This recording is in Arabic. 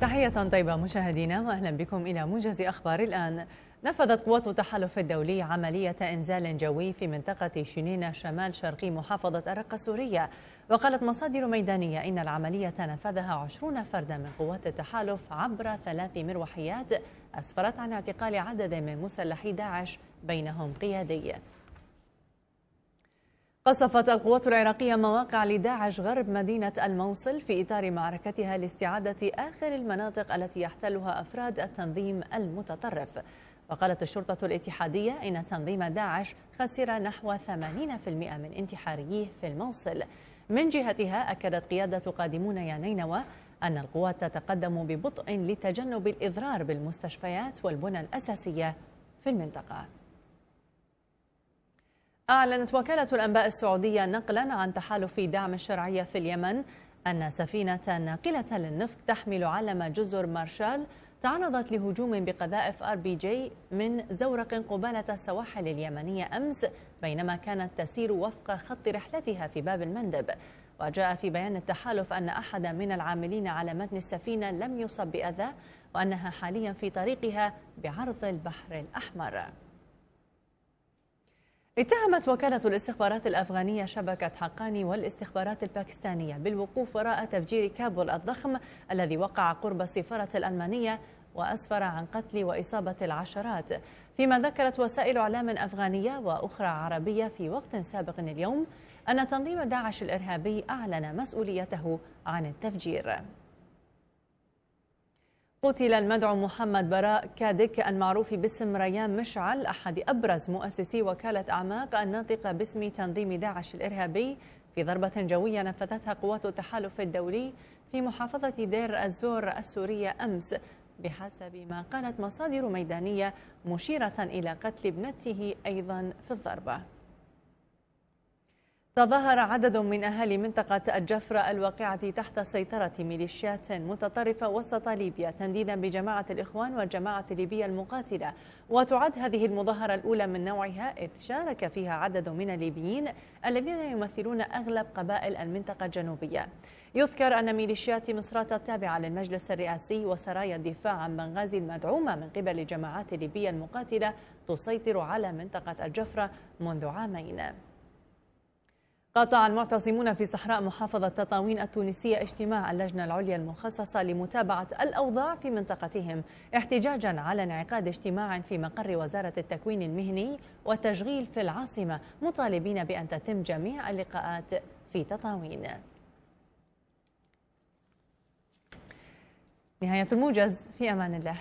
تحية طيبة مشاهدينا واهلا بكم الى موجز اخبار الان. نفذت قوات التحالف الدولي عملية إنزال جوي في منطقة شنينة شمال شرقي محافظة الرقة السورية وقالت مصادر ميدانية إن العملية نفذها عشرون فردا من قوات التحالف عبر ثلاث مروحيات أسفرت عن اعتقال عدد من مسلحي داعش بينهم قيادي قصفت القوات العراقية مواقع لداعش غرب مدينة الموصل في إطار معركتها لاستعادة آخر المناطق التي يحتلها أفراد التنظيم المتطرف وقالت الشرطة الاتحادية إن تنظيم داعش خسر نحو 80% من انتحاريه في الموصل من جهتها أكدت قيادة قادمون يا نينوى أن القوات تتقدم ببطء لتجنب الإضرار بالمستشفيات والبنى الأساسية في المنطقة أعلنت وكالة الأنباء السعودية نقلا عن تحالف دعم الشرعية في اليمن أن سفينة ناقلة للنفط تحمل علم جزر مارشال تعرضت لهجوم بقذائف ار بي جي من زورق قبالة السواحل اليمنية أمس بينما كانت تسير وفق خط رحلتها في باب المندب وجاء في بيان التحالف أن أحدا من العاملين على متن السفينة لم يصب بأذى وأنها حاليا في طريقها بعرض البحر الأحمر اتهمت وكالة الاستخبارات الأفغانية شبكة حقاني والاستخبارات الباكستانية بالوقوف وراء تفجير كابول الضخم الذي وقع قرب السفارة الألمانية وأسفر عن قتل وإصابة العشرات فيما ذكرت وسائل إعلام أفغانية وأخرى عربية في وقت سابق اليوم أن تنظيم داعش الإرهابي أعلن مسؤوليته عن التفجير قتل المدعو محمد براء كادك المعروف باسم ريان مشعل أحد أبرز مؤسسي وكالة أعماق الناطقة باسم تنظيم داعش الإرهابي في ضربة جوية نفذتها قوات التحالف الدولي في محافظة دير الزور السورية أمس بحسب ما قالت مصادر ميدانية مشيرة إلى قتل ابنته أيضا في الضربة تظاهر عدد من أهالي منطقة الجفرة الواقعة تحت سيطرة ميليشيات متطرفة وسط ليبيا تنديدا بجماعة الإخوان والجماعة الليبية المقاتلة وتعد هذه المظاهرة الأولى من نوعها إذ شارك فيها عدد من الليبيين الذين يمثلون أغلب قبائل المنطقة الجنوبية يذكر أن ميليشيات مصرات التابعة للمجلس الرئاسي وسرايا الدفاع عن بنغازي المدعومة من قبل الجماعات الليبية المقاتلة تسيطر على منطقة الجفرة منذ عامين قطع المعتصمون في صحراء محافظة تطاوين التونسية اجتماع اللجنة العليا المخصصة لمتابعة الأوضاع في منطقتهم احتجاجا على انعقاد اجتماع في مقر وزارة التكوين المهني والتشغيل في العاصمة مطالبين بأن تتم جميع اللقاءات في تطاوين نهاية الموجز في أمان الله